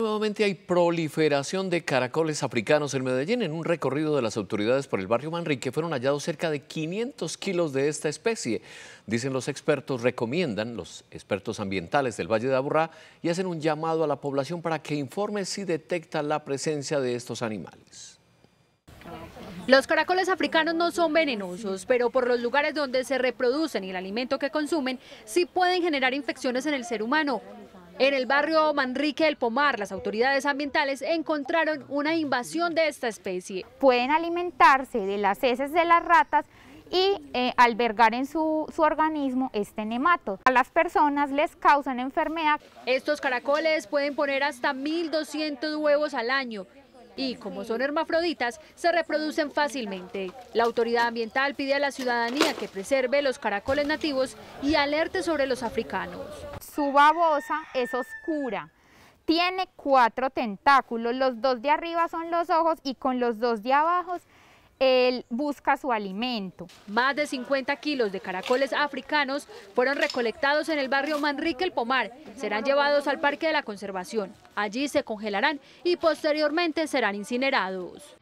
Nuevamente hay proliferación de caracoles africanos en Medellín. En un recorrido de las autoridades por el barrio Manrique fueron hallados cerca de 500 kilos de esta especie. Dicen los expertos, recomiendan los expertos ambientales del Valle de Aburrá y hacen un llamado a la población para que informe si detecta la presencia de estos animales. Los caracoles africanos no son venenosos, pero por los lugares donde se reproducen y el alimento que consumen, sí pueden generar infecciones en el ser humano. En el barrio Manrique del Pomar, las autoridades ambientales encontraron una invasión de esta especie. Pueden alimentarse de las heces de las ratas y eh, albergar en su, su, organismo este nemato. A las personas les causan enfermedad. Estos caracoles pueden poner hasta 1.200 huevos al año y, como son hermafroditas, se reproducen fácilmente. La autoridad ambiental pide a la ciudadanía que preserve los caracoles nativos y alerte sobre los africanos. Su babosa es oscura. Tiene cuatro tentáculos, los dos de arriba son los ojos y con los dos de abajo él busca su alimento. Más de 50 kilos de caracoles africanos fueron recolectados en el barrio Manrique El Pomar. Serán llevados al Parque de la Conservación. Allí se congelarán y posteriormente serán incinerados.